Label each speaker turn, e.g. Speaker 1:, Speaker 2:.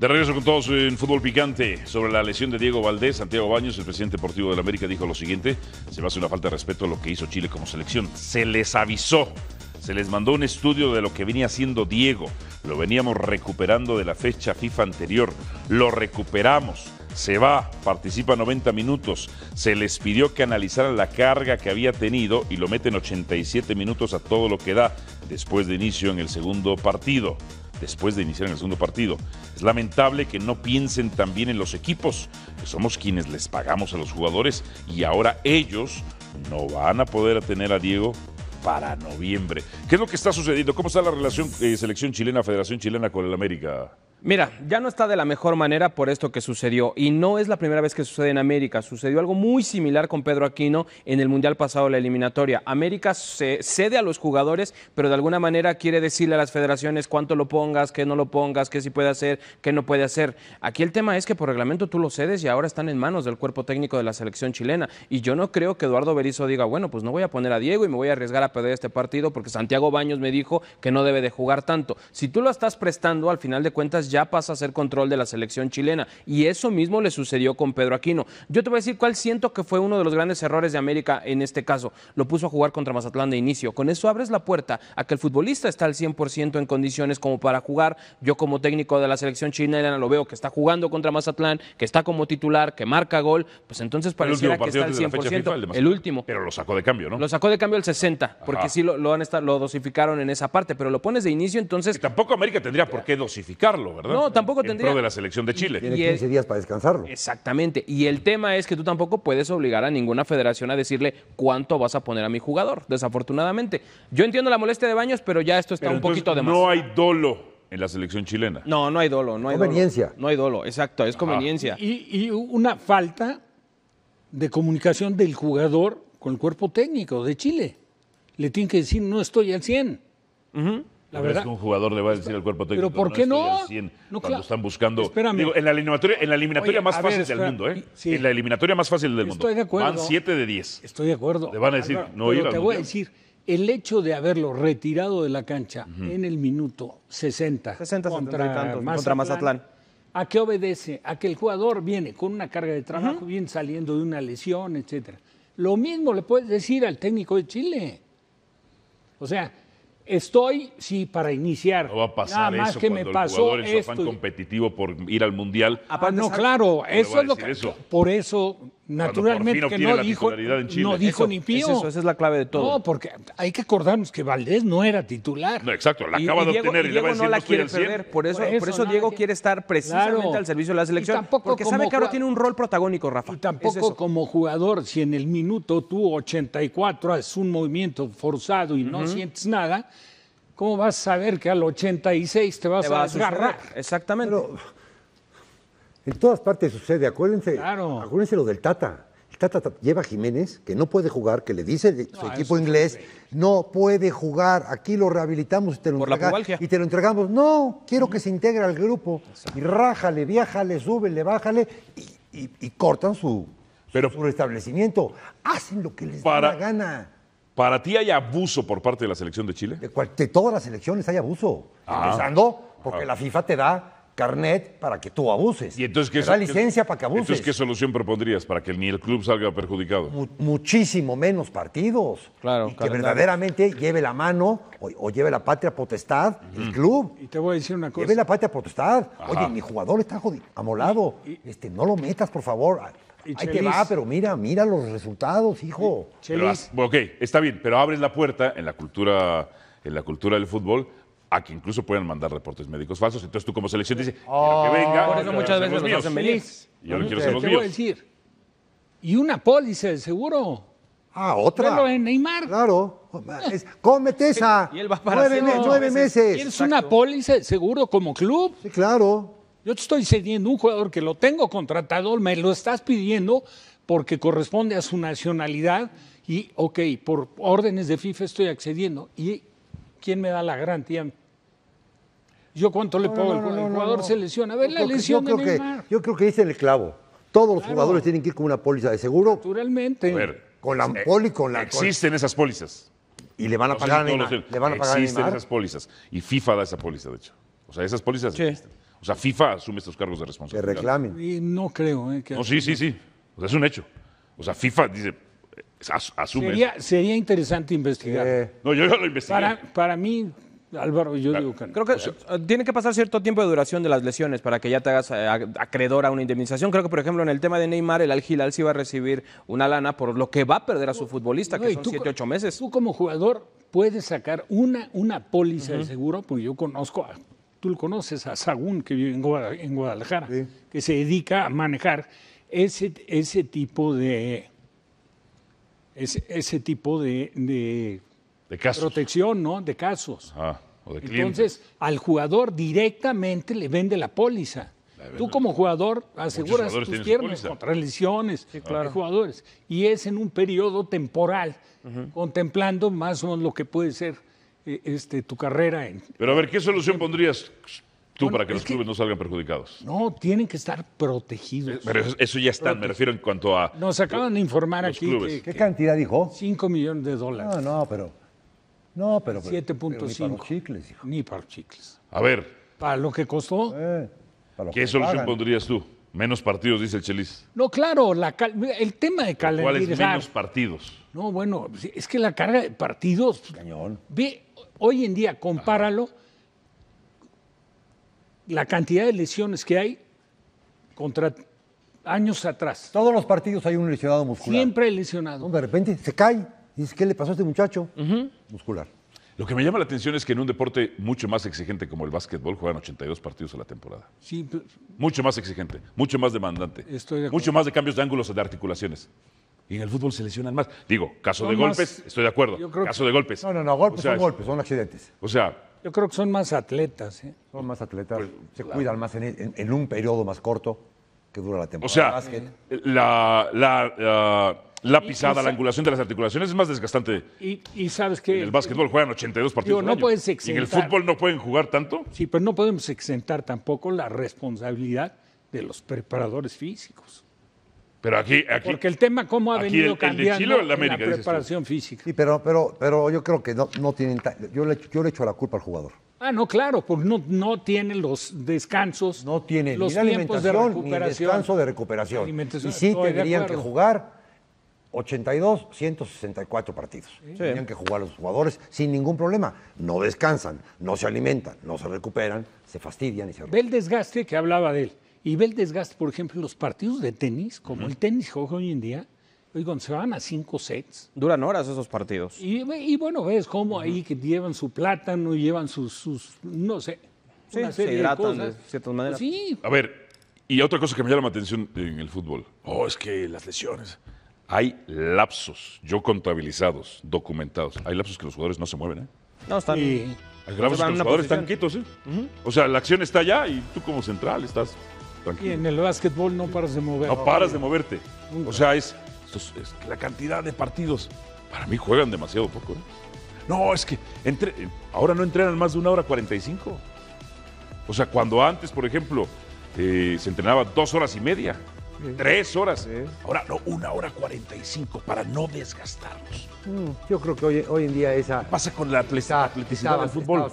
Speaker 1: De regreso con todos en fútbol picante sobre la lesión de Diego Valdés, Santiago Baños, el presidente deportivo de la América, dijo lo siguiente: se me hace una falta de respeto a lo que hizo Chile como selección. Se les avisó, se les mandó un estudio de lo que venía haciendo Diego. Lo veníamos recuperando de la fecha FIFA anterior. Lo recuperamos. Se va, participa 90 minutos. Se les pidió que analizaran la carga que había tenido y lo meten 87 minutos a todo lo que da después de inicio en el segundo partido después de iniciar en el segundo partido. Es lamentable que no piensen también en los equipos, que somos quienes les pagamos a los jugadores y ahora ellos no van a poder tener a Diego para noviembre. ¿Qué es lo que está sucediendo? ¿Cómo está la relación eh, selección chilena, Federación Chilena con el América?
Speaker 2: Mira, ya no está de la mejor manera por esto que sucedió y no es la primera vez que sucede en América. Sucedió algo muy similar con Pedro Aquino en el Mundial pasado la eliminatoria. América se cede a los jugadores, pero de alguna manera quiere decirle a las federaciones cuánto lo pongas, qué no lo pongas, qué sí puede hacer, qué no puede hacer. Aquí el tema es que por reglamento tú lo cedes y ahora están en manos del cuerpo técnico de la selección chilena. Y yo no creo que Eduardo Berizzo diga, bueno, pues no voy a poner a Diego y me voy a arriesgar a perder este partido porque Santiago Baños me dijo que no debe de jugar tanto. Si tú lo estás prestando, al final de cuentas ya pasa a ser control de la selección chilena. Y eso mismo le sucedió con Pedro Aquino. Yo te voy a decir cuál siento que fue uno de los grandes errores de América en este caso. Lo puso a jugar contra Mazatlán de inicio. Con eso abres la puerta a que el futbolista está al 100% en condiciones como para jugar. Yo como técnico de la selección chilena lo veo que está jugando contra Mazatlán, que está como titular, que marca gol. Pues entonces pareciera que está al 100%. el, último. Pero lo sacó de cambio, ¿no? Lo sacó de cambio el 60, porque sí lo, han estado, lo dosificaron en esa parte, pero lo pones de inicio, entonces... tampoco América tendría por qué dosificarlo, no, tampoco en tendría. Pro de la selección de Chile. Tiene 15
Speaker 3: días para descansarlo.
Speaker 2: Exactamente. Y el tema es que tú tampoco puedes obligar a ninguna federación a decirle cuánto vas a poner a mi jugador, desafortunadamente. Yo entiendo la molestia de Baños, pero ya esto está un poquito de más. No hay dolo en la selección chilena. No, no hay dolo, no hay conveniencia. No hay dolo, exacto, es ah. conveniencia. Y, una
Speaker 4: falta de comunicación del jugador con el cuerpo técnico de Chile. Le tienen que decir, no estoy al 100. La verdad es que un
Speaker 1: jugador le va a decir al cuerpo técnico. Pero ¿por qué no? cuando están buscando. Digo, en la eliminatoria, en la eliminatoria más fácil del mundo, ¿eh? En la eliminatoria más fácil del mundo. Estoy de acuerdo. Van 7 de 10. Estoy de acuerdo. Le van a decir, no Te voy a
Speaker 4: decir, el hecho de haberlo retirado de la cancha en el minuto 60, 60 contra, Mazatlán, contra Mazatlán. ¿A qué obedece? A que el jugador viene con una carga de trabajo, viene saliendo de una lesión, etcétera. Lo mismo le puedes decir al técnico de Chile. O sea, Estoy, sí, para iniciar. No va a pasar Nada más eso que cuando me
Speaker 1: pasó el jugador en su afán competitivo por ir al Mundial. Ah, no, claro, eso es lo que... Por eso Naturalmente no dijo, ni pío. eso, esa es la
Speaker 2: clave de todo. No, porque
Speaker 4: hay que acordarnos que Valdés no era titular.
Speaker 2: No, exacto, la acaba de obtener y, le va a no la quiere perder. Por eso, eso, Diego quiere estar precisamente al servicio de la selección. Tampoco porque sabe que ahora tiene un
Speaker 4: rol protagónico, Rafa. Y tampoco como jugador, si en el minuto tú 84 haces un movimiento forzado y no sientes nada, ¿cómo vas a saber que al 86 te vas, a
Speaker 3: agarrar Exactamente. En todas partes sucede, acuérdense, claro. acuérdense lo del Tata. El Tata lleva a Jiménez, que no puede jugar, que le dice su equipo inglés, no puede jugar, aquí lo rehabilitamos y te lo, entregamos, y te lo entregamos. No, quiero que se integre al grupo. Y rájale, viájale, súbele, bájale y, y cortan su, Pero, restablecimiento. Hacen lo que les para... la gana. ¿Para ti hay abuso por parte de la selección de Chile? De, todas las selecciones hay abuso. Ah. Empezando porque ah. la
Speaker 1: FIFA te da carnet para que tú abuses. ¿Y entonces qué, te licencia para que ¿qué solución propondrías para que ni el club salga perjudicado?
Speaker 3: muchísimo menos partidos.
Speaker 1: Claro. Y que verdaderamente
Speaker 3: lleve la mano o, lleve la patria potestad el club. Y te voy a decir una cosa. Lleve la patria potestad. Oye, mi jugador está amolado. este, no lo metas, por favor. Ah, ahí va, pero mira, mira los resultados, hijo.
Speaker 1: ok, está bien, pero abres la puerta en la cultura, en la cultura del fútbol a que incluso puedan mandar reportes médicos falsos. Entonces tú como selección dices, quiero que
Speaker 2: oh, venga. Por eso muchas veces los hacen feliz. Yo lo quiero ser los
Speaker 4: decir, y una póliza de seguro. Ah, otra. Claro, en Neymar. Claro. Es, cómete esa.
Speaker 2: Y él va para nueve, meses. ¿Quieres
Speaker 4: una póliza de seguro como club? Sí, claro. Yo te estoy cediendo un jugador que lo tengo contratado, me lo estás pidiendo porque corresponde a su nacionalidad y, ok, por órdenes de FIFA estoy accediendo. ¿Y quién me da la garantía? yo cuánto le pago al jugador, se lesiona. A ver, la lesión yo creo, Que,
Speaker 3: yo creo que dice el clavo. Todos los jugadores tienen que ir con una póliza de seguro. Naturalmente. con la eh, con la. Existen esas pólizas.
Speaker 1: Y le van a pagar a Le van a pagar existen esas pólizas. Y FIFA da esa póliza, de hecho. O sea, esas pólizas O sea, FIFA asume estos cargos de responsabilidad. Que reclamen.
Speaker 4: Y no creo. Eh, no, sí,
Speaker 1: sí, sí. O sea, es un hecho. O sea, FIFA dice, asume.
Speaker 4: Sería, interesante investigar. no, yo ya lo investigué. Para, para mí, Álvaro, yo digo que no. Creo que pues
Speaker 2: eh, tiene que pasar cierto tiempo de duración de las lesiones para que ya te hagas eh, acreedor a una indemnización. Creo que, por ejemplo, en el tema de Neymar, el Al Hilal sí va a recibir una lana por lo que va a perder a su futbolista, que son 7, 8 meses. Tú como jugador puedes sacar una, una póliza de seguro, porque yo conozco, tú lo conoces,
Speaker 4: a Sagún, que vive en, Guadalajara, que se dedica a manejar ese, ese tipo de... Ese, tipo de de casos. protección, ¿no? De casos.
Speaker 1: Ah, o de Entonces,
Speaker 4: al jugador directamente le vende la póliza. Tú como jugador aseguras tus piernas contra lesiones claro. jugadores y es en un periodo temporal, contemplando más o menos lo que puede ser eh, este, tu carrera. En,
Speaker 1: Pero a ver, ¿qué solución pondrías tú para que los clubes no salgan perjudicados?
Speaker 4: No, tienen que estar protegidos.
Speaker 1: eso ya está, me refiero en cuanto a...
Speaker 4: Nos acaban de informar aquí. ¿Qué cantidad dijo? 5 millones de dólares. No, no, pero... No, pero. 7.5. Ni para chicles. A ver. Para lo que costó. Eh,
Speaker 1: ¿Qué solución pondrías tú? Menos partidos, dice el Chelis.
Speaker 4: No, claro, el tema de calendario. ¿Cuáles menos
Speaker 1: partidos?
Speaker 4: No, bueno, es que la carga de partidos. Cañón. Ve, hoy en día, compáralo, la cantidad de lesiones que hay contra años atrás. Todos los partidos hay un lesionado muscular. Siempre lesionado. De repente se cae ¿qué le pasó a este muchacho?
Speaker 1: Muscular. Lo que me llama la atención es que en un deporte mucho más exigente como el básquetbol juegan 82 partidos a la temporada. Sí, Mucho más exigente, mucho más demandante. mucho más de cambios de ángulos y de articulaciones. Y en el fútbol se lesionan más. Digo, caso de golpes, estoy de acuerdo. caso de golpes. No, no, no, golpes son golpes, son accidentes. O sea. Yo creo que son más atletas. ¿eh? Son más atletas,
Speaker 3: pues, se cuidan más en, un periodo más corto que dura la temporada. O
Speaker 1: sea, la, la la pisada, la angulación de las articulaciones es más desgastante. Y, sabes que. En el básquetbol eh, juegan 82 partidos. año. en el fútbol no pueden jugar tanto? Sí, pero no podemos
Speaker 4: exentar tampoco la responsabilidad de los preparadores físicos. Pero aquí, aquí. Porque el tema cómo ha venido cambiando la preparación física. pero, pero, pero
Speaker 3: yo creo que no, tienen. Yo le, yo le echo la culpa al jugador.
Speaker 4: Ah, no, claro, porque no, no tiene los descansos. No tienen los ni de ni descanso de recuperación. Y sí
Speaker 3: tendrían que jugar 82, 164 partidos. Tienen Tenían que jugar los jugadores sin ningún problema. No descansan, no se alimentan, no se recuperan, se fastidian
Speaker 4: y se... Ve el desgaste que hablaba de él. Y ve el desgaste, por ejemplo, los partidos de tenis, como el tenis juega hoy en día, Oigan, se van a cinco sets.
Speaker 2: Duran horas esos partidos.
Speaker 4: Y, bueno, ves cómo ahí que llevan su plátano, llevan sus, no sé, se
Speaker 2: hidratan de, cosas. de ciertas maneras. sí. A
Speaker 1: ver, y otra cosa que me llama la atención en el fútbol. Oh, es
Speaker 4: que las lesiones
Speaker 1: hay lapsos, yo contabilizados, documentados. Hay lapsos que los jugadores no se mueven, ¿eh? No, están. Y... Hay lapsos que los jugadores están quietos, ¿eh? O sea, la acción está allá y tú como central estás tranquilo. Y en
Speaker 4: el básquetbol no paras de mover. No paras de
Speaker 1: moverte. O sea, es, la cantidad de partidos. Para mí juegan demasiado poco, ¿eh? No, es que entre, ahora no entrenan más de una hora 45. O sea, cuando antes, por ejemplo, se entrenaba dos horas y media. Tres horas. Ahora, no, una hora cuarenta y cinco para no desgastarnos. Mm, yo creo que hoy, hoy en día
Speaker 3: esa... Pasa con la atleticidad del fútbol.